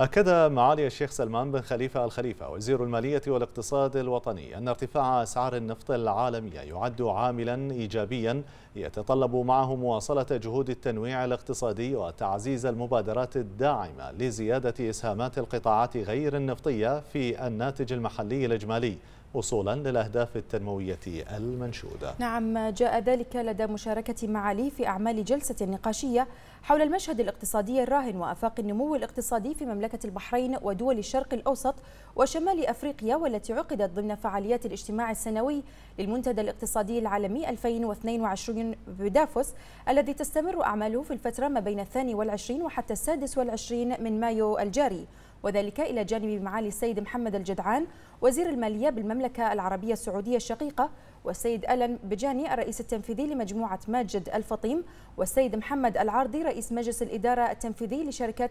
أكد معالي الشيخ سلمان بن خليفة الخليفة وزير المالية والاقتصاد الوطني أن ارتفاع أسعار النفط العالمية يعد عاملا إيجابيا يتطلب معه مواصلة جهود التنويع الاقتصادي وتعزيز المبادرات الداعمة لزيادة إسهامات القطاعات غير النفطية في الناتج المحلي الإجمالي وصولا للأهداف التنموية المنشودة نعم جاء ذلك لدى مشاركة معالي في أعمال جلسة نقاشية حول المشهد الاقتصادي الراهن وآفاق النمو الاقتصادي في مملكة البحرين ودول الشرق الأوسط وشمال أفريقيا والتي عقدت ضمن فعاليات الاجتماع السنوي للمنتدى الاقتصادي العالمي 2022 بدافوس الذي تستمر أعماله في الفترة ما بين الثاني والعشرين وحتى السادس والعشرين من مايو الجاري وذلك إلى جانب معالي السيد محمد الجدعان وزير المالية بالمملكة العربية السعودية الشقيقة والسيد ألن بجاني الرئيس التنفيذي لمجموعة ماجد الفطيم والسيد محمد العارضي رئيس مجلس الإدارة التنفيذي لشركة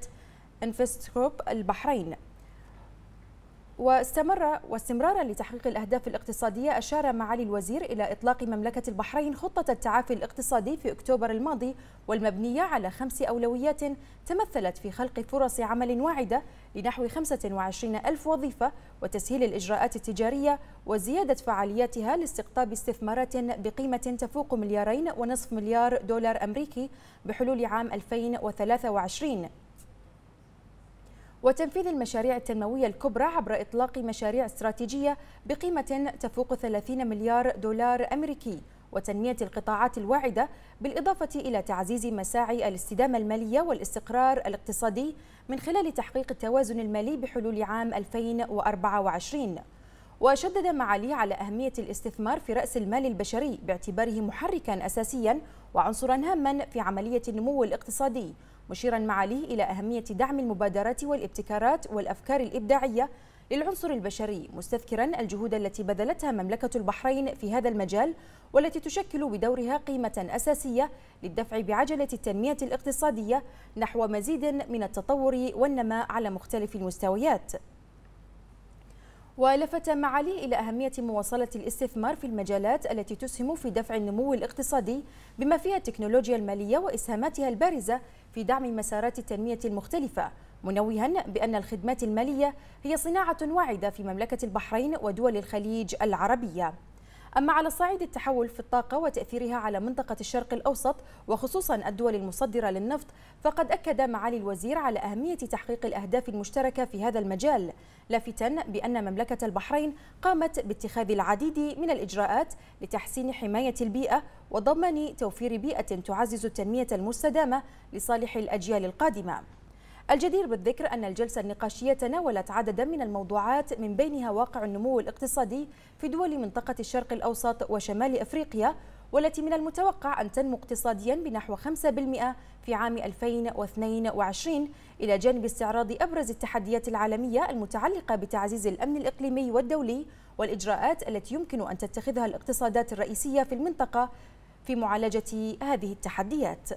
انفستكروب البحرين واستمر واستمرارا لتحقيق الأهداف الاقتصادية أشار معالي الوزير إلى إطلاق مملكة البحرين خطة التعافي الاقتصادي في أكتوبر الماضي والمبنية على خمس أولويات تمثلت في خلق فرص عمل واعدة لنحو 25 ألف وظيفة وتسهيل الإجراءات التجارية وزيادة فعالياتها لاستقطاب استثمارات بقيمة تفوق مليارين ونصف مليار دولار أمريكي بحلول عام 2023 وتنفيذ المشاريع التنموية الكبرى عبر إطلاق مشاريع استراتيجية بقيمة تفوق 30 مليار دولار أمريكي وتنمية القطاعات الواعدة بالإضافة إلى تعزيز مساعي الاستدامة المالية والاستقرار الاقتصادي من خلال تحقيق التوازن المالي بحلول عام 2024 وشدد معالي على أهمية الاستثمار في رأس المال البشري باعتباره محركا أساسيا وعنصرا هاما في عملية النمو الاقتصادي مشيرا معاليه إلى أهمية دعم المبادرات والابتكارات والأفكار الإبداعية للعنصر البشري مستذكرا الجهود التي بذلتها مملكة البحرين في هذا المجال والتي تشكل بدورها قيمة أساسية للدفع بعجلة التنمية الاقتصادية نحو مزيد من التطور والنماء على مختلف المستويات ولفت معالي إلى أهمية مواصلة الاستثمار في المجالات التي تسهم في دفع النمو الاقتصادي بما فيها التكنولوجيا المالية وإسهاماتها البارزة في دعم مسارات التنمية المختلفة منوها بأن الخدمات المالية هي صناعة واعدة في مملكة البحرين ودول الخليج العربية أما على صعيد التحول في الطاقة وتأثيرها على منطقة الشرق الأوسط وخصوصا الدول المصدرة للنفط فقد أكد معالي الوزير على أهمية تحقيق الأهداف المشتركة في هذا المجال لافتا بأن مملكة البحرين قامت باتخاذ العديد من الإجراءات لتحسين حماية البيئة وضمان توفير بيئة تعزز التنمية المستدامة لصالح الأجيال القادمة الجدير بالذكر أن الجلسة النقاشية تناولت عددا من الموضوعات من بينها واقع النمو الاقتصادي في دول منطقة الشرق الأوسط وشمال أفريقيا والتي من المتوقع أن تنمو اقتصاديا بنحو 5% في عام 2022 إلى جانب استعراض أبرز التحديات العالمية المتعلقة بتعزيز الأمن الإقليمي والدولي والإجراءات التي يمكن أن تتخذها الاقتصادات الرئيسية في المنطقة في معالجة هذه التحديات